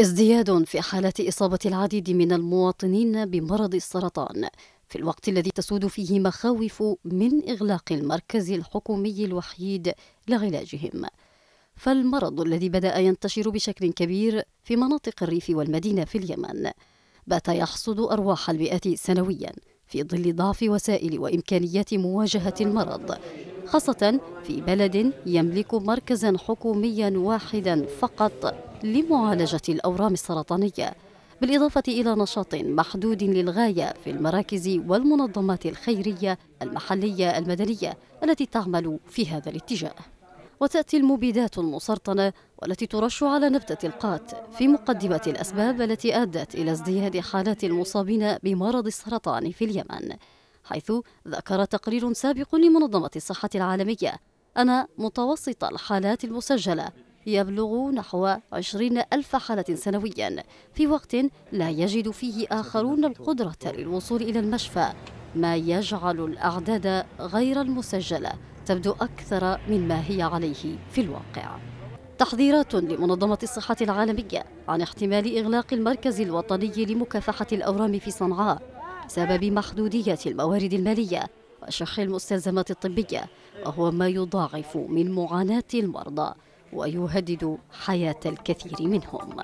ازدياد في حالة إصابة العديد من المواطنين بمرض السرطان في الوقت الذي تسود فيه مخاوف من إغلاق المركز الحكومي الوحيد لعلاجهم فالمرض الذي بدأ ينتشر بشكل كبير في مناطق الريف والمدينة في اليمن بات يحصد أرواح المئات سنويا في ظل ضعف وسائل وإمكانيات مواجهة المرض خاصة في بلد يملك مركزا حكوميا واحدا فقط لمعالجة الأورام السرطانية بالإضافة إلى نشاط محدود للغاية في المراكز والمنظمات الخيرية المحلية المدنية التي تعمل في هذا الاتجاه وتأتي المبيدات المسرطنة والتي ترش على نبتة القات في مقدمة الأسباب التي أدت إلى ازدياد حالات المصابين بمرض السرطان في اليمن حيث ذكر تقرير سابق لمنظمة الصحة العالمية أن متوسط الحالات المسجلة يبلغ نحو 20 ألف حالة سنويا في وقت لا يجد فيه آخرون القدرة للوصول إلى المشفى ما يجعل الأعداد غير المسجلة تبدو أكثر مما هي عليه في الواقع تحذيرات لمنظمة الصحة العالمية عن احتمال إغلاق المركز الوطني لمكافحة الأورام في صنعاء بسبب محدودية الموارد المالية وشح المستلزمات الطبية وهو ما يضاعف من معاناة المرضى ويهدد حياة الكثير منهم